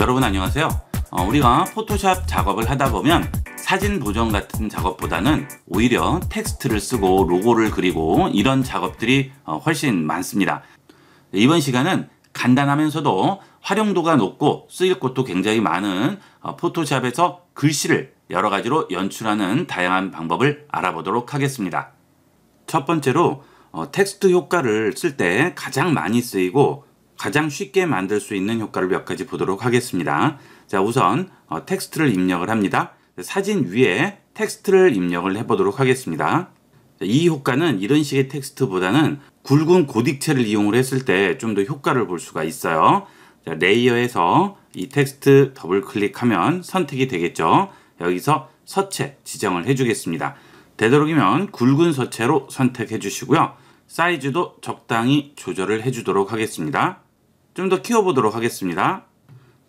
여러분 안녕하세요 어, 우리가 포토샵 작업을 하다 보면 사진 보정 같은 작업보다는 오히려 텍스트를 쓰고 로고를 그리고 이런 작업들이 어, 훨씬 많습니다 이번 시간은 간단하면서도 활용도가 높고 쓰일 곳도 굉장히 많은 어, 포토샵에서 글씨를 여러 가지로 연출하는 다양한 방법을 알아보도록 하겠습니다 첫 번째로 어, 텍스트 효과를 쓸 때 가장 많이 쓰이고 가장 쉽게 만들 수 있는 효과를 몇 가지 보도록 하겠습니다. 자 우선 어, 텍스트를 입력을 합니다. 사진 위에 텍스트를 입력을 해보도록 하겠습니다. 이 효과는 이런 식의 텍스트보다는 굵은 고딕체를 이용을 했을 때 좀 더 효과를 볼 수가 있어요. 자, 레이어에서 이 텍스트 더블 클릭하면 선택이 되겠죠. 여기서 서체 지정을 해주겠습니다. 되도록이면 굵은 서체로 선택해 주시고요. 사이즈도 적당히 조절을 해주도록 하겠습니다. 좀더 키워보도록 하겠습니다.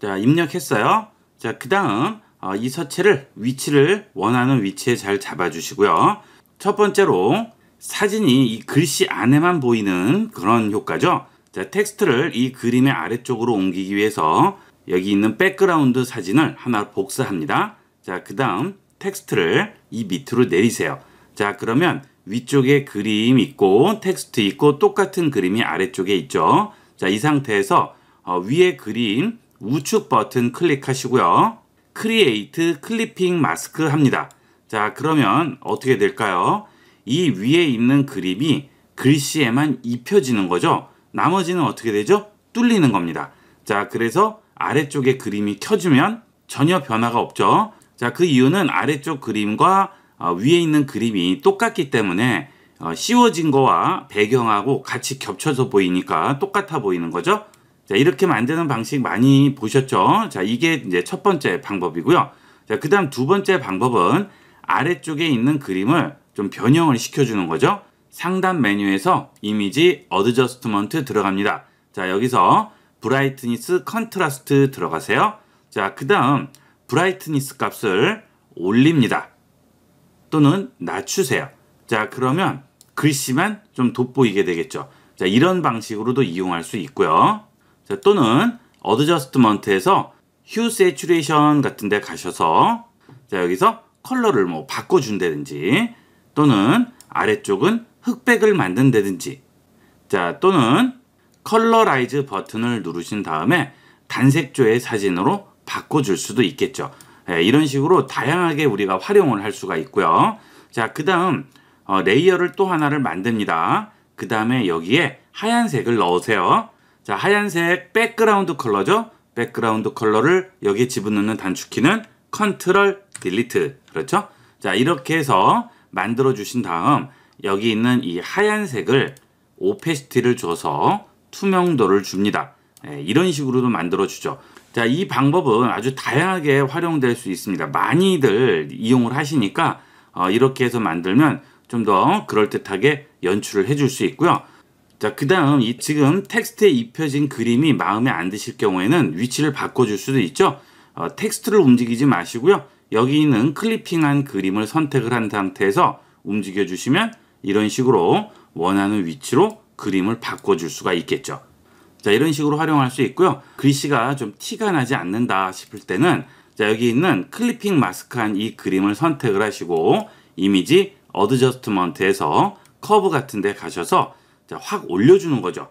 자, 입력했어요. 자, 그 다음 어, 이 서체를 위치를 원하는 위치에 잘 잡아주시고요. 첫 번째로 사진이 이 글씨 안에만 보이는 그런 효과죠. 자, 텍스트를 이 그림의 아래쪽으로 옮기기 위해서 여기 있는 백그라운드 사진을 하나 복사합니다. 자, 그 다음 텍스트를 이 밑으로 내리세요. 자, 그러면 위쪽에 그림 있고 텍스트 있고 똑같은 그림이 아래쪽에 있죠. 자, 이 상태에서 어, 위에 그림 우측 버튼 클릭하시고요. 크리에이트 클리핑 마스크 합니다. 자, 그러면 어떻게 될까요? 이 위에 있는 그림이 글씨에만 입혀지는 거죠. 나머지는 어떻게 되죠? 뚫리는 겁니다. 자, 그래서 아래쪽에 그림이 켜지면 전혀 변화가 없죠. 자, 그 이유는 아래쪽 그림과 어, 위에 있는 그림이 똑같기 때문에 어, 씌워진 거와 배경하고 같이 겹쳐서 보이니까 똑같아 보이는 거죠. 자, 이렇게 만드는 방식 많이 보셨죠? 자, 이게 이제 첫 번째 방법이고요. 자, 그 다음 두 번째 방법은 아래쪽에 있는 그림을 좀 변형을 시켜주는 거죠. 상단 메뉴에서 이미지 어드저스트먼트 들어갑니다. 자, 여기서 브라이트니스 컨트라스트 들어가세요. 자, 그 다음 브라이트니스 값을 올립니다. 또는 낮추세요. 자, 그러면 글씨만 좀 돋보이게 되겠죠. 자, 이런 방식으로도 이용할 수 있고요. 자, 또는 어드저스트먼트에서 휴 세츄레이션 같은 데 가셔서 자, 여기서 컬러를 뭐 바꿔준다든지 또는 아래쪽은 흑백을 만든다든지 자, 또는 컬러라이즈 버튼을 누르신 다음에 단색조의 사진으로 바꿔줄 수도 있겠죠. 네, 이런 식으로 다양하게 우리가 활용을 할 수가 있고요. 자, 그 다음 어, 레이어를 또 하나를 만듭니다. 그 다음에 여기에 하얀색을 넣으세요. 자, 하얀색 백그라운드 컬러죠? 백그라운드 컬러를 여기에 집어넣는 단축키는 컨트롤 딜리트 그렇죠? 자 이렇게 해서 만들어 주신 다음 여기 있는 이 하얀색을 오페시티를 줘서 투명도를 줍니다 네, 이런 식으로도 만들어 주죠 자이 방법은 아주 다양하게 활용될 수 있습니다 많이들 이용을 하시니까 어, 이렇게 해서 만들면 좀더 그럴듯하게 연출을 해 줄 수 있고요. 자, 그 다음 이 지금 텍스트에 입혀진 그림이 마음에 안 드실 경우에는 위치를 바꿔줄 수도 있죠. 어, 텍스트를 움직이지 마시고요. 여기 있는 클리핑한 그림을 선택을 한 상태에서 움직여 주시면 이런 식으로 원하는 위치로 그림을 바꿔줄 수가 있겠죠. 자, 이런 식으로 활용할 수 있고요. 글씨가 좀 티가 나지 않는다 싶을 때는 자, 여기 있는 클리핑 마스크한 이 그림을 선택을 하시고 이미지 어드저스트먼트에서 커브 같은 데 가셔서 확 올려주는 거죠.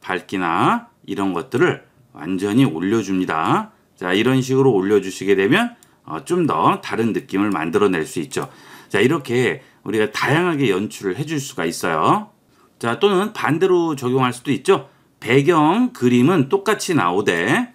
밝기나 이런 것들을 완전히 올려줍니다. 자 이런 식으로 올려주시게 되면 어, 좀더 다른 느낌을 만들어낼 수 있죠. 자 이렇게 우리가 다양하게 연출을 해줄 수가 있어요. 자 또는 반대로 적용할 수도 있죠. 배경 그림은 똑같이 나오되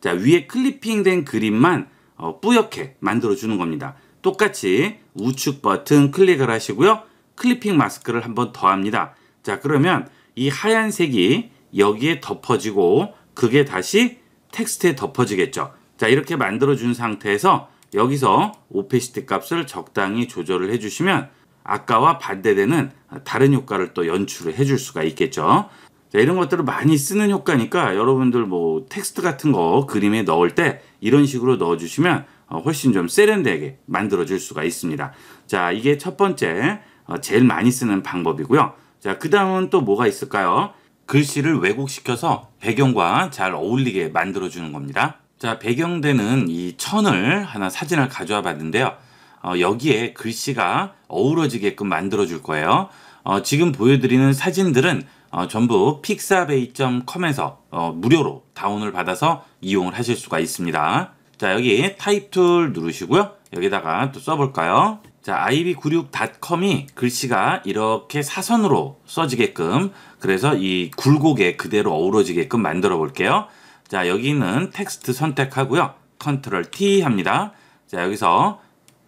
자 위에 클리핑된 그림만 어, 뿌옇게 만들어주는 겁니다. 똑같이 우측 버튼 클릭을 하시고요. 클리핑 마스크를 한번 더 합니다. 자 그러면 이 하얀색이 여기에 덮어지고 그게 다시 텍스트에 덮어지겠죠. 자 이렇게 만들어준 상태에서 여기서 오페시티 값을 적당히 조절을 해주시면 아까와 반대되는 다른 효과를 또 연출을 해줄 수가 있겠죠. 자, 이런 것들을 많이 쓰는 효과니까 여러분들 뭐 텍스트 같은 거 그림에 넣을 때 이런 식으로 넣어주시면 어, 훨씬 좀 세련되게 만들어줄 수가 있습니다. 자, 이게 첫 번째 어, 제일 많이 쓰는 방법이고요. 자, 그 다음은 또 뭐가 있을까요? 글씨를 왜곡시켜서 배경과 잘 어울리게 만들어주는 겁니다. 자, 배경되는 이 천을 하나 사진을 가져와 봤는데요. 어, 여기에 글씨가 어우러지게끔 만들어줄 거예요. 어, 지금 보여드리는 사진들은 어, 전부 픽사베이.com에서 어, 무료로 다운을 받아서 이용을 하실 수가 있습니다. 자 여기 타입 툴 누르시고요 여기다가 또 써볼까요 자 ib96.com이 글씨가 이렇게 사선으로 써지게끔 그래서 이 굴곡에 그대로 어우러지게끔 만들어 볼게요 자 여기는 텍스트 선택하고요 컨트롤 T 합니다 자 여기서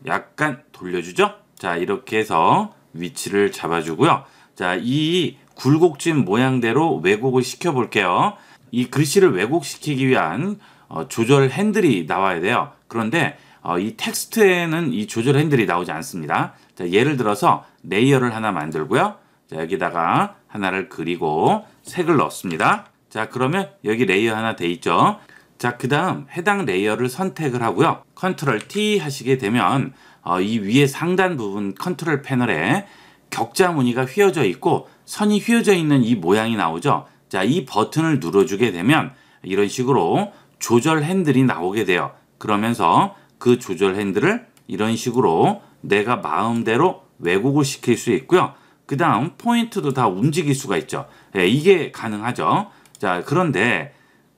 약간 돌려주죠 자 이렇게 해서 위치를 잡아주고요 자 이 굴곡진 모양대로 왜곡을 시켜 볼게요 이 글씨를 왜곡시키기 위한 어, 조절 핸들이 나와야 돼요. 그런데 어, 이 텍스트에는 이 조절 핸들이 나오지 않습니다. 자, 예를 들어서 레이어를 하나 만들고요. 자, 여기다가 하나를 그리고 색을 넣습니다. 자, 그러면 여기 레이어 하나 돼 있죠. 자, 그 다음 해당 레이어를 선택을 하고요. 컨트롤 T 하시게 되면 어, 이 위에 상단 부분 컨트롤 패널에 격자 무늬가 휘어져 있고 선이 휘어져 있는 이 모양이 나오죠. 자, 이 버튼을 눌러주게 되면 이런 식으로 조절 핸들이 나오게 돼요. 그러면서 그 조절 핸들을 이런 식으로 내가 마음대로 왜곡을 시킬 수 있고요. 그 다음 포인트도 다 움직일 수가 있죠. 예, 이게 가능하죠. 자 그런데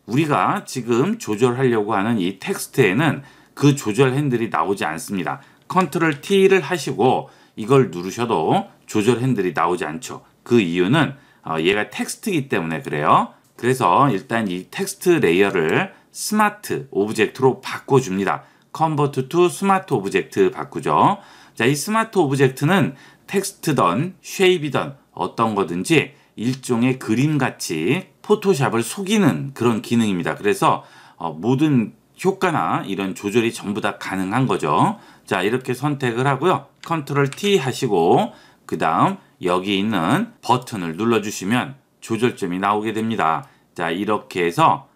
우리가 지금 조절하려고 하는 이 텍스트에는 그 조절 핸들이 나오지 않습니다. 컨트롤 T를 하시고 이걸 누르셔도 조절 핸들이 나오지 않죠. 그 이유는 어, 얘가 텍스트이기 때문에 그래요. 그래서 일단 이 텍스트 레이어를 스마트 오브젝트로 바꿔줍니다. 컨버트 투 스마트 오브젝트 바꾸죠. 자, 이 스마트 오브젝트는 텍스트든 쉐입이든 어떤 거든지 일종의 그림같이 포토샵을 속이는 그런 기능입니다. 그래서 어, 모든 효과나 이런 조절이 전부 다 가능한 거죠. 자, 이렇게 선택을 하고요. 컨트롤 T 하시고 그 다음 여기 있는 버튼을 눌러주시면 조절점이 나오게 됩니다. 자, 이렇게 해서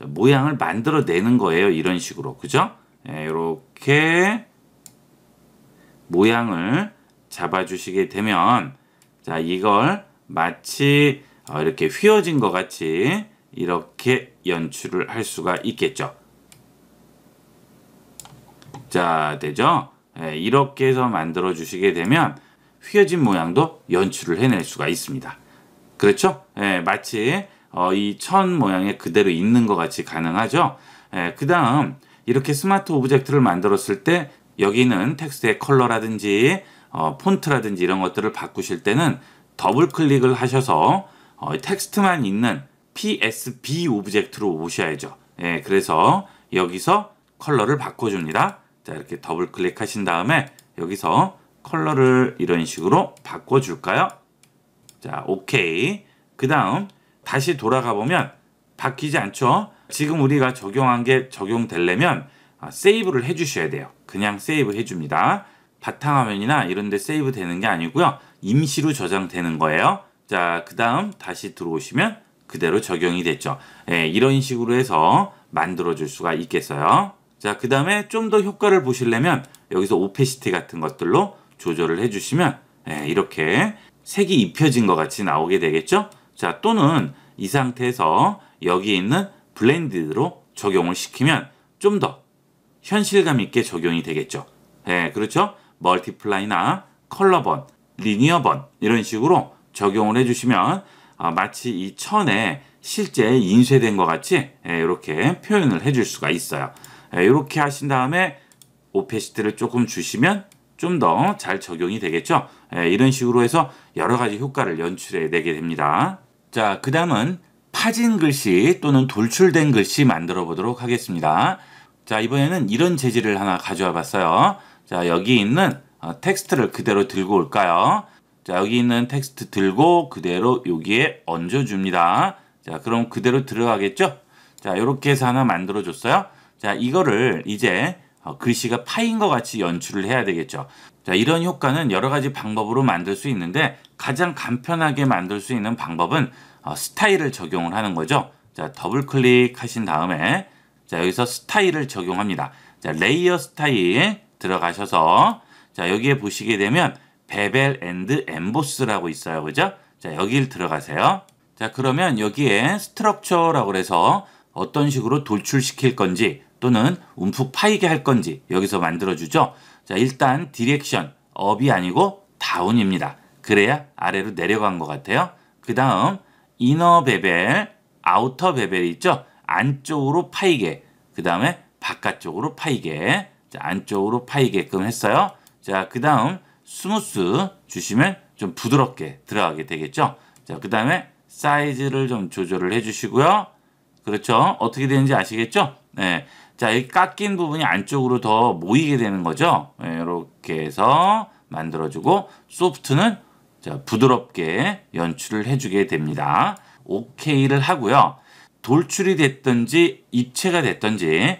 모양을 만들어내는 거예요. 이런 식으로. 그죠? 이렇게 예, 모양을 잡아주시게 되면 자 이걸 마치 어, 이렇게 휘어진 것 같이 이렇게 연출을 할 수가 있겠죠. 자 되죠? 예, 이렇게 해서 만들어 주시게 되면 휘어진 모양도 연출을 해낼 수가 있습니다. 그렇죠? 예, 마치 어, 이천 모양에 그대로 있는 것 같이 가능하죠. 예, 그 다음 이렇게 스마트 오브젝트를 만들었을 때 여기는 텍스트의 컬러라든지 어, 폰트라든지 이런 것들을 바꾸실 때는 더블 클릭을 하셔서 어, 텍스트만 있는 PSB 오브젝트로 오셔야죠. 예, 그래서 여기서 컬러를 바꿔줍니다. 자, 이렇게 더블 클릭하신 다음에 여기서 컬러를 이런 식으로 바꿔줄까요? 자, 오케이. 그 다음 다시 돌아가 보면 바뀌지 않죠. 지금 우리가 적용한 게 적용되려면 아, 세이브를 해주셔야 돼요. 그냥 세이브 해줍니다. 바탕화면이나 이런 데 세이브 되는 게 아니고요. 임시로 저장되는 거예요. 자, 그 다음 다시 들어오시면 그대로 적용이 됐죠. 예, 이런 식으로 해서 만들어 줄 수가 있겠어요. 자, 그 다음에 좀 더 효과를 보시려면 여기서 오페시티 같은 것들로 조절을 해주시면 예, 이렇게 색이 입혀진 것 같이 나오게 되겠죠. 자, 또는 이 상태에서 여기 있는 블렌디드로 적용을 시키면 좀 더 현실감 있게 적용이 되겠죠. 네, 그렇죠? 멀티플라이나 컬러번, 리니어번 이런 식으로 적용을 해주시면 아, 마치 이 천에 실제 인쇄된 것 같이 예, 이렇게 표현을 해줄 수가 있어요. 예, 이렇게 하신 다음에 오페시트를 조금 주시면 좀 더 잘 적용이 되겠죠. 예, 이런 식으로 해서 여러 가지 효과를 연출해 내게 됩니다. 자, 그 다음은 파진 글씨 또는 돌출된 글씨 만들어 보도록 하겠습니다. 자, 이번에는 이런 재질을 하나 가져와 봤어요. 자, 여기 있는 어, 텍스트를 그대로 들고 올까요? 자, 여기 있는 텍스트 들고 그대로 여기에 얹어줍니다. 자, 그럼 그대로 들어가겠죠? 자, 이렇게 해서 하나 만들어줬어요. 자, 이거를 이제 어, 글씨가 파인 것 같이 연출을 해야 되겠죠. 자, 이런 효과는 여러 가지 방법으로 만들 수 있는데 가장 간편하게 만들 수 있는 방법은 어, 스타일을 적용을 하는 거죠. 자, 더블 클릭하신 다음에 자, 여기서 스타일을 적용합니다. 자, 레이어 스타일 들어가셔서 자, 여기에 보시게 되면 베벨 앤드 엠보스라고 있어요. 그죠? 자, 여기를 들어가세요. 자, 그러면 여기에 스트럭처라고 해서 어떤 식으로 돌출시킬 건지 또는 움푹 파이게 할 건지 여기서 만들어주죠. 자, 일단 디렉션 업이 아니고 다운입니다. 그래야 아래로 내려간 것 같아요. 그 다음 이너 베벨, 아우터 베벨 있죠? 안쪽으로 파이게, 그 다음에 바깥쪽으로 파이게, 자, 안쪽으로 파이게끔 했어요. 자, 그 다음 스무스 주시면 좀 부드럽게 들어가게 되겠죠? 자, 그 다음에 사이즈를 좀 조절을 해주시고요. 그렇죠? 어떻게 되는지 아시겠죠? 네. 자, 이 깎인 부분이 안쪽으로 더 모이게 되는 거죠. 네, 이렇게 해서 만들어주고 소프트는 자, 부드럽게 연출을 해주게 됩니다. 오케이를 하고요. 돌출이 됐든지 입체가 됐든지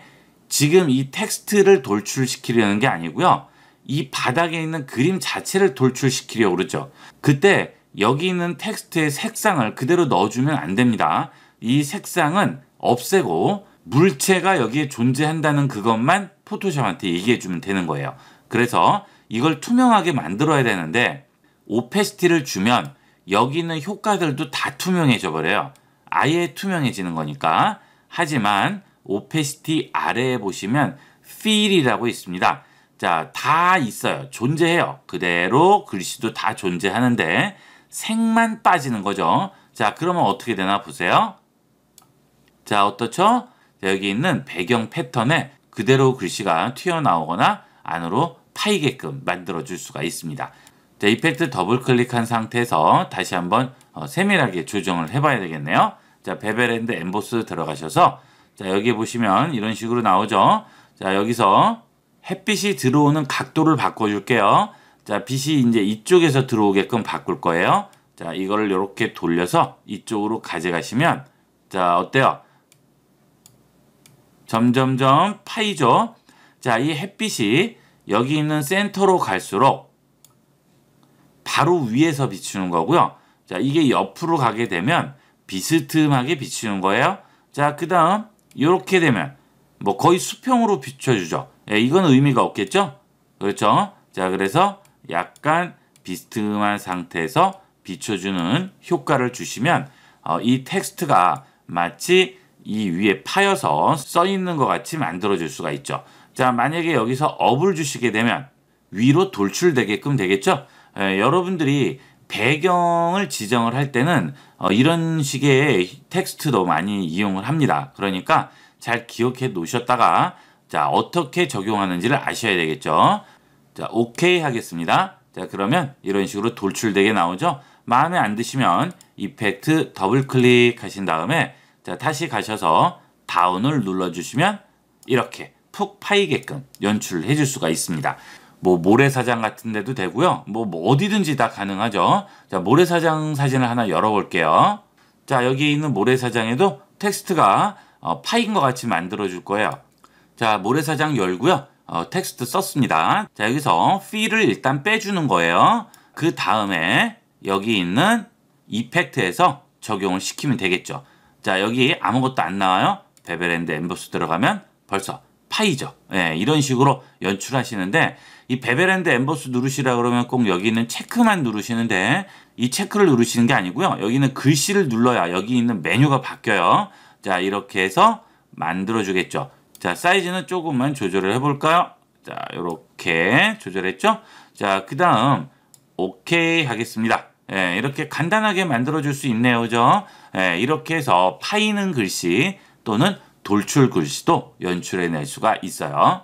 지금 이 텍스트를 돌출시키려는 게 아니고요. 이 바닥에 있는 그림 자체를 돌출시키려고 그러죠. 그때 여기 있는 텍스트의 색상을 그대로 넣어주면 안 됩니다. 이 색상은 없애고 물체가 여기에 존재한다는 그것만 포토샵한테 얘기해주면 되는 거예요. 그래서 이걸 투명하게 만들어야 되는데 오페시티를 주면 여기 있는 효과들도 다 투명해져 버려요. 아예 투명해지는 거니까. 하지만 오페시티 아래에 보시면 feel이라고 있습니다. 자, 다 있어요. 존재해요. 그대로 글씨도 다 존재하는데 색만 빠지는 거죠. 자, 그러면 어떻게 되나 보세요. 자, 어떻죠? 자, 여기 있는 배경 패턴에 그대로 글씨가 튀어나오거나 안으로 파이게끔 만들어줄 수가 있습니다. 자, 이펙트 더블 클릭한 상태에서 다시 한번 어, 세밀하게 조정을 해봐야 되겠네요. 자, 베벨랜드 엠보스 들어가셔서 자, 여기 보시면 이런 식으로 나오죠. 자, 여기서 햇빛이 들어오는 각도를 바꿔줄게요. 자, 빛이 이제 이쪽에서 들어오게끔 바꿀 거예요. 자, 이걸를 이렇게 돌려서 이쪽으로 가져가시면 자, 어때요? 점점점 파이죠. 자, 이 햇빛이 여기 있는 센터로 갈수록 바로 위에서 비추는 거고요. 자, 이게 옆으로 가게 되면 비스듬하게 비추는 거예요. 자, 그 다음 이렇게 되면 뭐 거의 수평으로 비춰주죠. 예, 이건 의미가 없겠죠? 그렇죠? 자, 그래서 약간 비스듬한 상태에서 비춰주는 효과를 주시면 어, 이 텍스트가 마치 이 위에 파여서 써 있는 것 같이 만들어줄 수가 있죠. 자, 만약에 여기서 업을 주시게 되면 위로 돌출되게끔 되겠죠? 에, 예, 여러분들이 배경을 지정을 할 때는 어, 이런 식의 텍스트도 많이 이용을 합니다. 그러니까 잘 기억해 놓으셨다가 자 어떻게 적용하는지를 아셔야 되겠죠. 자 오케이 하겠습니다. 자 그러면 이런 식으로 돌출되게 나오죠. 마음에 안 드시면 이펙트 더블 클릭 하신 다음에 자 다시 가셔서 다운을 눌러주시면 이렇게 푹 파이게끔 연출을 해 줄 수가 있습니다. 뭐 모래사장 같은 데도 되고요. 뭐, 뭐 어디든지 다 가능하죠. 자, 모래사장 사진을 하나 열어볼게요. 자, 여기 있는 모래사장에도 텍스트가 어, 파인 것 같이 만들어 줄 거예요. 자, 모래사장 열고요. 어, 텍스트 썼습니다. 자, 여기서 feel을 일단 빼주는 거예요. 그 다음에 여기 있는 이펙트에서 적용을 시키면 되겠죠. 자, 여기 아무것도 안 나와요. 베베랜드 엠보스 들어가면 벌써 파이죠. 예, 이런 식으로 연출하시는데 이 베베랜드 엠버스 누르시라 그러면 꼭 여기는 체크만 누르시는데 이 체크를 누르시는 게 아니고요. 여기는 글씨를 눌러야 여기 있는 메뉴가 바뀌어요. 자 이렇게 해서 만들어 주겠죠. 자 사이즈는 조금만 조절을 해볼까요? 자 이렇게 조절했죠. 자그 다음 오케이 하겠습니다. 예, 이렇게 간단하게 만들어 줄 수 있네요. 그죠? 예, 이렇게 해서 파이는 글씨 또는 돌출 글씨도 연출해낼 수가 있어요.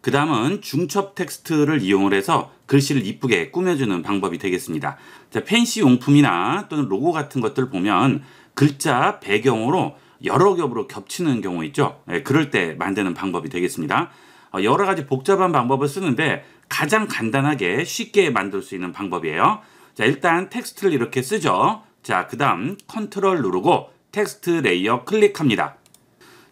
그 다음은 중첩 텍스트를 이용을 해서 글씨를 이쁘게 꾸며주는 방법이 되겠습니다. 자, 펜시 용품이나 또는 로고 같은 것들 보면 글자 배경으로 여러 겹으로 겹치는 경우 있죠. 예, 그럴 때 만드는 방법이 되겠습니다. 어, 여러 가지 복잡한 방법을 쓰는데 가장 간단하게 쉽게 만들 수 있는 방법이에요. 자, 일단 텍스트를 이렇게 쓰죠. 자, 그 다음 컨트롤 누르고 텍스트 레이어 클릭합니다.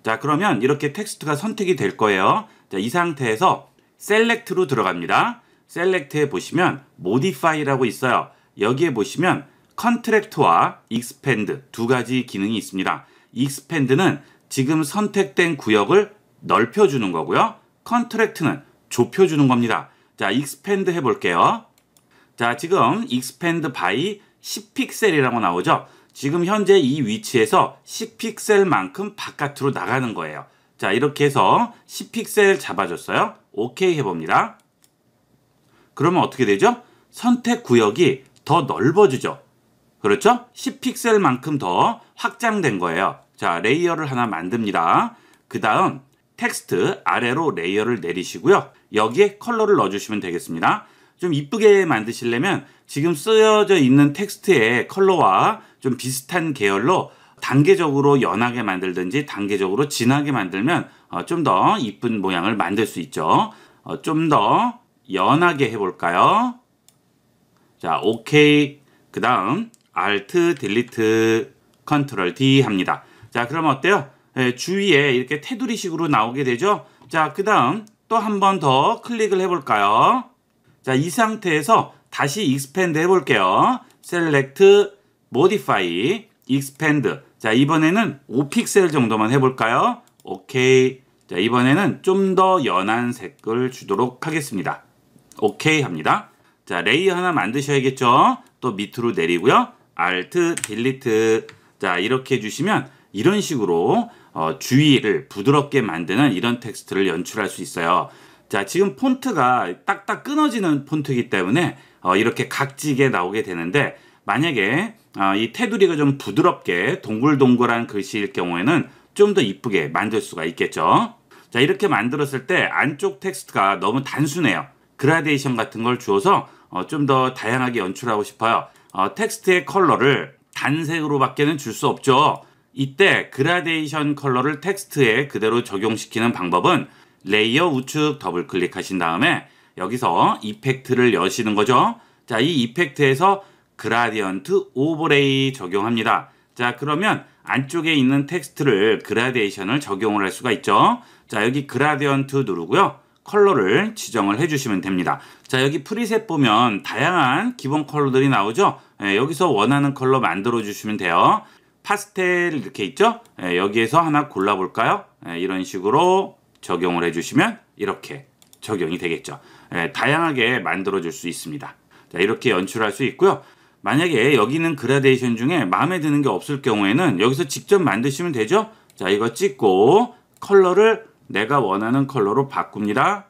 자, 그러면 이렇게 텍스트가 선택이 될 거예요. 자, 이 상태에서 셀렉트로 들어갑니다. 셀렉트에 보시면 modify라고 있어요. 여기에 보시면 컨트랙트와 익스펜드 두 가지 기능이 있습니다. 익스펜드는 지금 선택된 구역을 넓혀주는 거고요. 컨트랙트는 좁혀주는 겁니다. 자, 익스펜드 해볼게요. 자, 지금 익스펜드 바이 10픽셀이라고 나오죠. 지금 현재 이 위치에서 10픽셀만큼 바깥으로 나가는 거예요. 자 이렇게 해서 10픽셀 잡아줬어요. 오케이 해봅니다. 그러면 어떻게 되죠? 선택 구역이 더 넓어지죠. 그렇죠? 10픽셀만큼 더 확장된 거예요. 자 레이어를 하나 만듭니다. 그 다음 텍스트 아래로 레이어를 내리시고요. 여기에 컬러를 넣어주시면 되겠습니다. 좀 이쁘게 만드시려면 지금 쓰여져 있는 텍스트의 컬러와 좀 비슷한 계열로 단계적으로 연하게 만들든지 단계적으로 진하게 만들면 어, 좀더 이쁜 모양을 만들 수 있죠. 어, 좀 더 연하게 해볼까요? 자, 오케이. 그 다음, Alt, Delete, Ctrl D 합니다. 자, 그럼 어때요? 예, 주위에 이렇게 테두리식으로 나오게 되죠? 자, 그 다음 또 한 번 더 클릭을 해볼까요? 자, 이 상태에서 다시 익스펜드 해볼게요. Select, Modify, Expand. 자, 이번에는 5픽셀 정도만 해볼까요? 오케이. 자, 이번에는 좀 더 연한 색을 주도록 하겠습니다. 오케이 합니다. 자, 레이 어 하나 만드셔야겠죠? 또 밑으로 내리고요. Alt, Delete. 자, 이렇게 해주시면 이런 식으로 어, 주위를 부드럽게 만드는 이런 텍스트를 연출할 수 있어요. 자, 지금 폰트가 딱딱 끊어지는 폰트이기 때문에 어, 이렇게 각지게 나오게 되는데 만약에 아, 이 테두리가 좀 부드럽게 동글동글한 글씨일 경우에는 좀 더 이쁘게 만들 수가 있겠죠. 자 이렇게 만들었을 때 안쪽 텍스트가 너무 단순해요. 그라데이션 같은 걸 주어서 어, 좀더 다양하게 연출하고 싶어요. 어, 텍스트의 컬러를 단색으로밖에는 줄 수 없죠. 이때 그라데이션 컬러를 텍스트에 그대로 적용시키는 방법은 레이어 우측 더블 클릭하신 다음에 여기서 이펙트를 여시는 거죠. 자, 이 이펙트에서 그라디언트 오버레이 적용합니다. 자 그러면 안쪽에 있는 텍스트를 그라데이션을 적용을 할 수가 있죠. 자 여기 그라디언트 누르고요. 컬러를 지정을 해주시면 됩니다. 자 여기 프리셋 보면 다양한 기본 컬러들이 나오죠. 예, 여기서 원하는 컬러 만들어 주시면 돼요. 파스텔 이렇게 있죠. 예, 여기에서 하나 골라볼까요? 예, 이런 식으로 적용을 해주시면 이렇게 적용이 되겠죠. 예, 다양하게 만들어 줄 수 있습니다. 자, 이렇게 연출할 수 있고요. 만약에 여기는 그라데이션 중에 마음에 드는 게 없을 경우에는 여기서 직접 만드시면 되죠. 자 이거 찍고 컬러를 내가 원하는 컬러로 바꿉니다.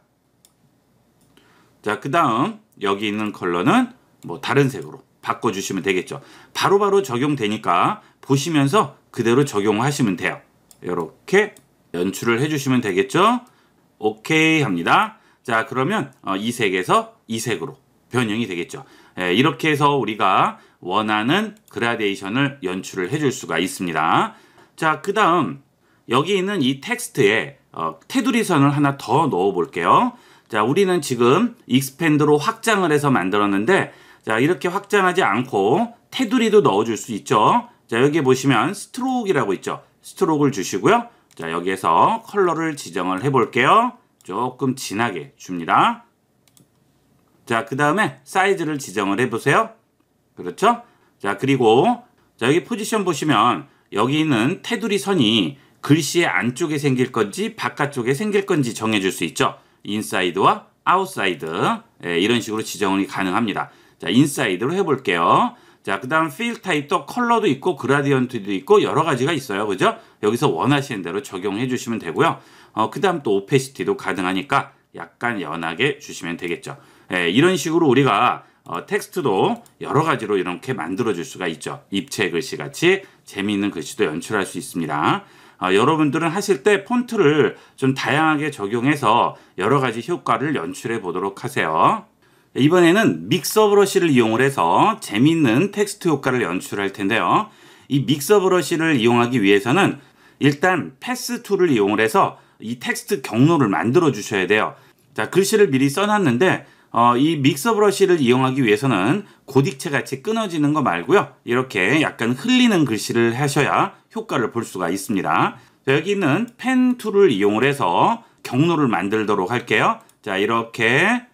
자그 다음 여기 있는 컬러는 뭐 다른 색으로 바꿔주시면 되겠죠. 바로바로 바로 적용되니까 보시면서 그대로 적용하시면 돼요. 이렇게 연출을 해주시면 되겠죠. 오케이 합니다. 자 그러면 어, 이 색에서 이 색으로 변형이 되겠죠. 예, 이렇게 해서 우리가 원하는 그라데이션을 연출을 해줄 수가 있습니다. 자, 그 다음 여기 있는 이 텍스트에 어, 테두리선을 하나 더 넣어 볼게요. 자, 우리는 지금 익스펜드로 확장을 해서 만들었는데 자, 이렇게 확장하지 않고 테두리도 넣어줄 수 있죠. 자, 여기 보시면 스트로크라고 있죠. 스트로크를 주시고요. 자, 여기에서 컬러를 지정을 해볼게요. 조금 진하게 줍니다. 자, 그 다음에 사이즈를 지정을 해보세요. 그렇죠? 자, 그리고 자, 여기 포지션 보시면 여기 있는 테두리 선이 글씨의 안쪽에 생길 건지 바깥쪽에 생길 건지 정해줄 수 있죠. 인사이드와 아웃사이드 예, 이런 식으로 지정이 가능합니다. 자, 인사이드로 해볼게요. 자, 그 다음 필 타입도 컬러도 있고 그라디언트도 있고 여러 가지가 있어요. 그죠? 여기서 원하시는 대로 적용해 주시면 되고요. 어, 그 다음 또 오페시티도 가능하니까 약간 연하게 주시면 되겠죠. 예, 이런 식으로 우리가 어, 텍스트도 여러 가지로 이렇게 만들어줄 수가 있죠. 입체 글씨 같이 재미있는 글씨도 연출할 수 있습니다. 어, 여러분들은 하실 때 폰트를 좀 다양하게 적용해서 여러 가지 효과를 연출해 보도록 하세요. 이번에는 믹서 브러쉬를 이용을 해서 재미있는 텍스트 효과를 연출할 텐데요. 이 믹서 브러쉬를 이용하기 위해서는 일단 패스 툴을 이용을 해서 이 텍스트 경로를 만들어 주셔야 돼요. 자, 글씨를 미리 써놨는데 어, 이 믹서 브러쉬를 이용하기 위해서는 고딕체 같이 끊어지는 거 말고요. 이렇게 약간 흘리는 글씨를 하셔야 효과를 볼 수가 있습니다. 자, 여기 는펜 툴을 이용을 해서 경로를 만들도록 할게요. 자, 이렇게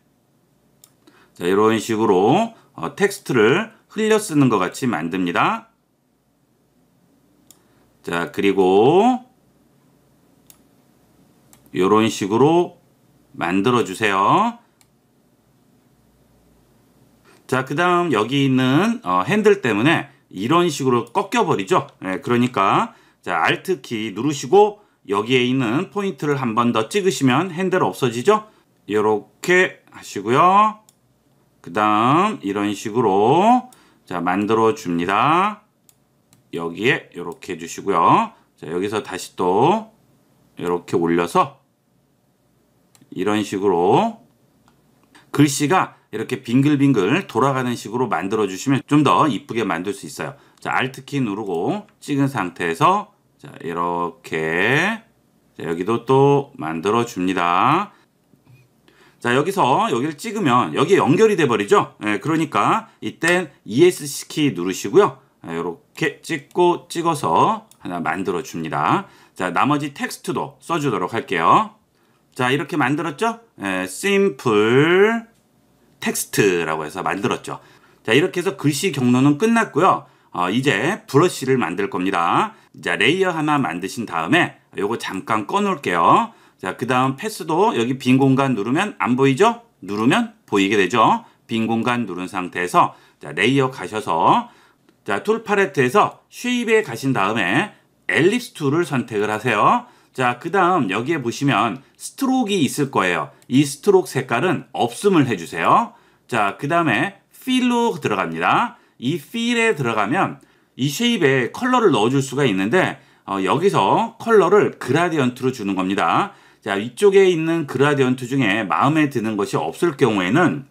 자, 이런 식으로 어, 텍스트를 흘려 쓰는 것 같이 만듭니다. 자, 그리고 이런 식으로 만들어 주세요. 자, 그 다음 여기 있는 어, 핸들 때문에 이런 식으로 꺾여버리죠. 예, 그러니까 자, Alt 키 누르시고 여기에 있는 포인트를 한 번 더 찍으시면 핸들 없어지죠. 이렇게 하시고요. 그 다음 이런 식으로 자 만들어 줍니다. 여기에 이렇게 해주시고요. 자 여기서 다시 또 이렇게 올려서 이런 식으로 글씨가 이렇게 빙글빙글 돌아가는 식으로 만들어 주시면 좀 더 이쁘게 만들 수 있어요 자 a l 키 누르고 찍은 상태에서 자 이렇게 자, 여기도 또 만들어 줍니다 자 여기서 여기를 찍으면 여기에 연결이 돼 버리죠 예, 그러니까 이땐 ESC 키 누르시고요 이렇게 예, 찍고 찍어서 하나 만들어 줍니다 자 나머지 텍스트도 써주도록 할게요 자 이렇게 만들었죠 예, 심플 텍스트라고 해서 만들었죠. 자, 이렇게 해서 글씨 경로는 끝났고요. 어, 이제 브러쉬를 만들 겁니다. 자, 레이어 하나 만드신 다음에 요거 잠깐 꺼놓을게요. 자, 그 다음 패스도 여기 빈 공간 누르면 안 보이죠? 누르면 보이게 되죠. 빈 공간 누른 상태에서 자, 레이어 가셔서 자, 툴 팔레트에서 쉐입에 가신 다음에 엘립스 툴을 선택을 하세요. 자, 그 다음 여기에 보시면 스트록이 있을 거예요. 이 스트록 색깔은 없음을 해주세요. 자, 그 다음에 필로 들어갑니다. 이 필에 들어가면 이 쉐입에 컬러를 넣어줄 수가 있는데 어, 여기서 컬러를 그라디언트로 주는 겁니다. 자, 위쪽에 있는 그라디언트 중에 마음에 드는 것이 없을 경우에는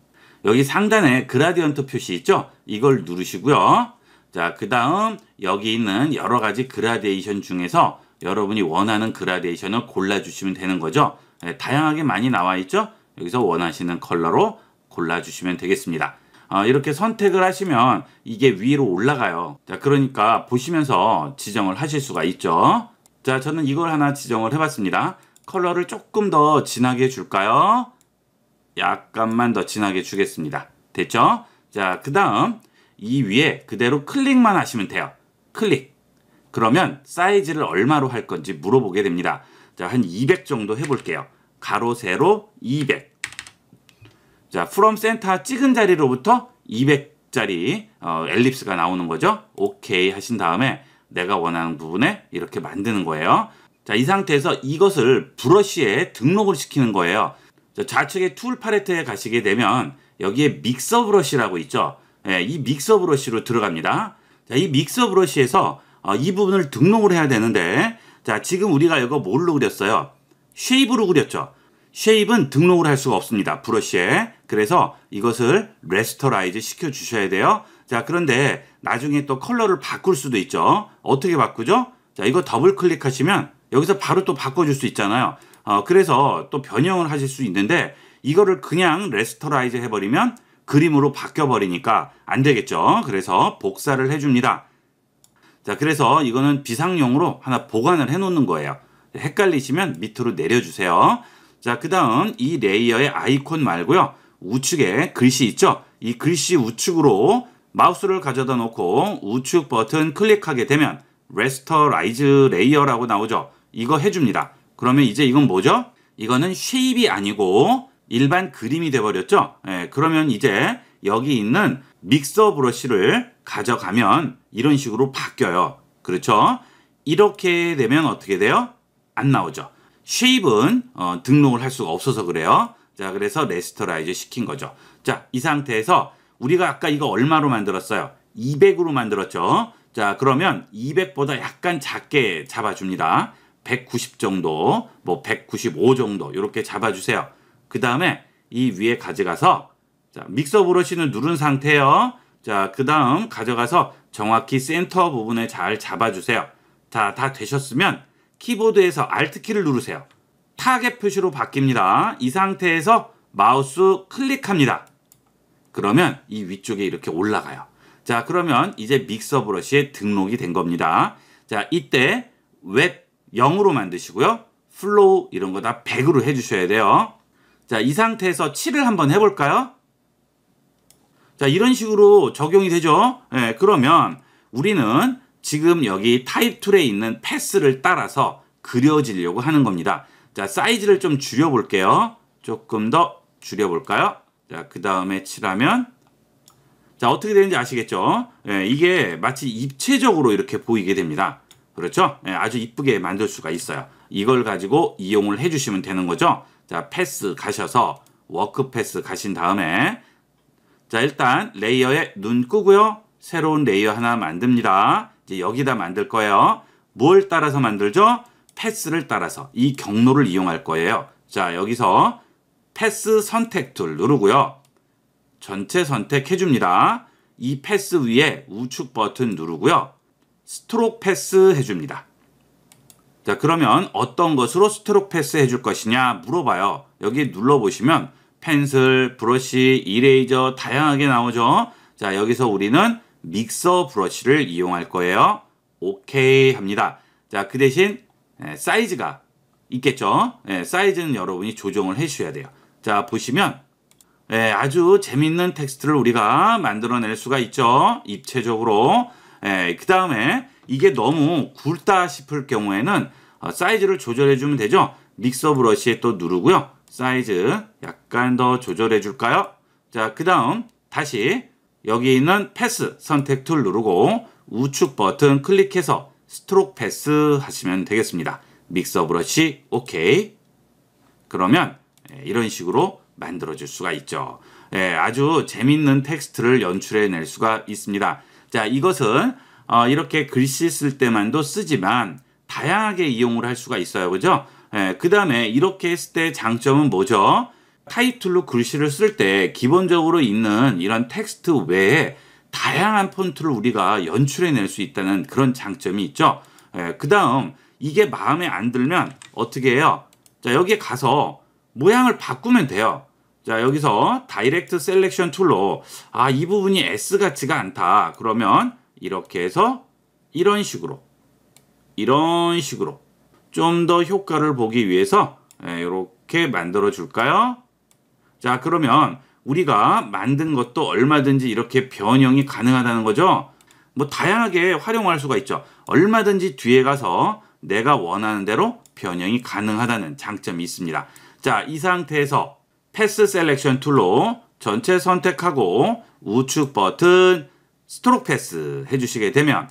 여기 상단에 그라디언트 표시 있죠? 이걸 누르시고요. 자, 그 다음 여기 있는 여러 가지 그라데이션 중에서 여러분이 원하는 그라데이션을 골라주시면 되는 거죠. 네, 다양하게 많이 나와 있죠. 여기서 원하시는 컬러로 골라주시면 되겠습니다. 아, 이렇게 선택을 하시면 이게 위로 올라가요. 자, 그러니까 보시면서 지정을 하실 수가 있죠. 자, 저는 이걸 하나 지정을 해봤습니다. 컬러를 조금 더 진하게 줄까요? 약간만 더 진하게 주겠습니다. 됐죠? 자, 그 다음 이 위에 그대로 클릭만 하시면 돼요. 클릭. 그러면 사이즈를 얼마로 할 건지 물어보게 됩니다. 자, 한 200 정도 해볼게요. 가로, 세로 200. 자, from 센터 찍은 자리로부터 200짜리 어, 엘립스가 나오는 거죠. 오케이 하신 다음에 내가 원하는 부분에 이렇게 만드는 거예요. 자, 이 상태에서 이것을 브러쉬에 등록을 시키는 거예요. 자, 좌측의 툴 팔레트에 가시게 되면 여기에 믹서 브러쉬라고 있죠. 예, 이 믹서 브러쉬로 들어갑니다. 자, 이 믹서 브러쉬에서 어, 이 부분을 등록을 해야 되는데 자 지금 우리가 이거 뭘로 그렸어요? 쉐입으로 그렸죠. 쉐입은 등록을 할 수가 없습니다. 브러쉬에. 그래서 이것을 레스터라이즈 시켜 주셔야 돼요. 자 그런데 나중에 또 컬러를 바꿀 수도 있죠. 어떻게 바꾸죠? 자 이거 더블 클릭하시면 여기서 바로 또 바꿔줄 수 있잖아요. 어, 그래서 또 변형을 하실 수 있는데 이거를 그냥 레스터라이즈 해버리면 그림으로 바뀌어버리니까 안 되겠죠. 그래서 복사를 해줍니다. 자 그래서 이거는 비상용으로 하나 보관을 해 놓는 거예요 헷갈리시면 밑으로 내려주세요 자그 다음 이 레이어의 아이콘 말고요 우측에 글씨 있죠 이 글씨 우측으로 마우스를 가져다 놓고 우측 버튼 클릭하게 되면 레스터라이즈 레이어라고 나오죠 이거 해줍니다 그러면 이제 이건 뭐죠 이거는 쉐입이 아니고 일반 그림이 돼버렸죠 예, 그러면 이제 여기 있는 믹서 브러쉬를 가져가면 이런 식으로 바뀌어요. 그렇죠? 이렇게 되면 어떻게 돼요? 안 나오죠. 쉐입은 어, 등록을 할 수가 없어서 그래요. 자, 그래서 레스터라이즈 시킨 거죠. 자, 이 상태에서 우리가 아까 이거 얼마로 만들었어요? 200으로 만들었죠. 자, 그러면 200보다 약간 작게 잡아줍니다. 190 정도, 뭐 195 정도 이렇게 잡아주세요. 그 다음에 이 위에 가져가서 자, 믹서 브러쉬는 누른 상태예요. 자, 그 다음 가져가서 정확히 센터 부분에 잘 잡아주세요. 자, 다 되셨으면 키보드에서 Alt키를 누르세요. 타겟 표시로 바뀝니다. 이 상태에서 마우스 클릭합니다. 그러면 이 위쪽에 이렇게 올라가요. 자, 그러면 이제 믹서 브러쉬에 등록이 된 겁니다. 자, 이때 웹 0으로 만드시고요. 플로우 이런 거 다 100으로 해주셔야 돼요. 자, 이 상태에서 7을 한번 해볼까요? 자, 이런 식으로 적용이 되죠. 예, 그러면 우리는 지금 여기 타입 툴에 있는 패스를 따라서 그려지려고 하는 겁니다. 자, 사이즈를 좀 줄여볼게요. 조금 더 줄여볼까요? 자, 그 다음에 칠하면 자, 어떻게 되는지 아시겠죠? 예, 이게 마치 입체적으로 이렇게 보이게 됩니다. 그렇죠? 예, 아주 이쁘게 만들 수가 있어요. 이걸 가지고 이용을 해주시면 되는 거죠. 자, 패스 가셔서 워크 패스 가신 다음에 자 일단 레이어에 눈 끄고요. 새로운 레이어 하나 만듭니다. 이제 여기다 만들 거예요. 뭘 따라서 만들죠? 패스를 따라서 이 경로를 이용할 거예요. 자 여기서 패스 선택 툴 누르고요. 전체 선택해 줍니다. 이 패스 위에 우측 버튼 누르고요. 스트로크 패스 해줍니다. 자 그러면 어떤 것으로 스트로크 패스 해줄 것이냐 물어봐요. 여기 눌러보시면 펜슬, 브러쉬, 이레이저 다양하게 나오죠. 자, 여기서 우리는 믹서 브러쉬를 이용할 거예요. 오케이 합니다. 자, 그 대신 예, 사이즈가 있겠죠. 예, 사이즈는 여러분이 조정을 해주셔야 돼요. 자, 보시면 예, 아주 재밌는 텍스트를 우리가 만들어낼 수가 있죠. 입체적으로. 그 다음에 이게 너무 굵다 싶을 경우에는 어, 사이즈를 조절해주면 되죠. 믹서 브러쉬에 또 누르고요. 사이즈 약간 더 조절해 줄까요? 자, 그 다음 다시 여기 있는 패스 선택 툴 누르고 우측 버튼 클릭해서 스트로크 패스 하시면 되겠습니다. 믹서 브러쉬 오케이. 그러면 예, 이런 식으로 만들어줄 수가 있죠. 예, 아주 재밌는 텍스트를 연출해 낼 수가 있습니다. 자, 이것은 어, 이렇게 글씨 쓸 때만도 쓰지만 다양하게 이용을 할 수가 있어요. 그죠? 예, 그 다음에 이렇게 했을 때 장점은 뭐죠? 타이틀로 글씨를 쓸 때 기본적으로 있는 이런 텍스트 외에 다양한 폰트를 우리가 연출해낼 수 있다는 그런 장점이 있죠. 예, 그 다음 이게 마음에 안 들면 어떻게 해요? 자 여기에 가서 모양을 바꾸면 돼요. 자 여기서 다이렉트 셀렉션 툴로 아 이 부분이 S 같지가 않다. 그러면 이렇게 해서 이런 식으로 이런 식으로 좀 더 효과를 보기 위해서 이렇게 예, 만들어 줄까요? 자 그러면 우리가 만든 것도 얼마든지 이렇게 변형이 가능하다는 거죠. 뭐 다양하게 활용할 수가 있죠. 얼마든지 뒤에 가서 내가 원하는 대로 변형이 가능하다는 장점이 있습니다. 자, 이 상태에서 패스 셀렉션 툴로 전체 선택하고 우측 버튼 스트로크 패스 해주시게 되면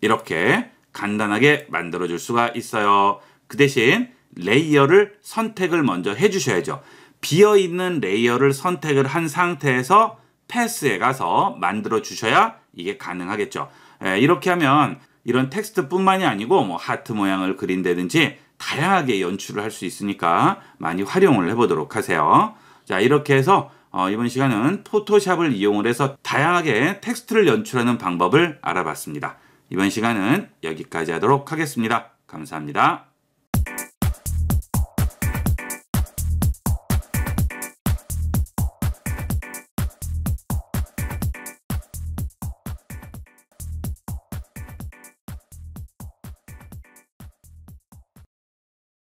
이렇게 간단하게 만들어 줄 수가 있어요. 그 대신 레이어를 선택을 먼저 해 주셔야죠. 비어 있는 레이어를 선택을 한 상태에서 패스에 가서 만들어 주셔야 이게 가능하겠죠. 예, 이렇게 하면 이런 텍스트뿐만이 아니고 뭐 하트 모양을 그린다든지 다양하게 연출을 할 수 있으니까 많이 활용을 해보도록 하세요. 자 이렇게 해서 어, 이번 시간은 포토샵을 이용 해서 다양하게 텍스트를 연출하는 방법을 알아봤습니다. 이번 시간은 여기까지 하도록 하겠습니다. 감사합니다.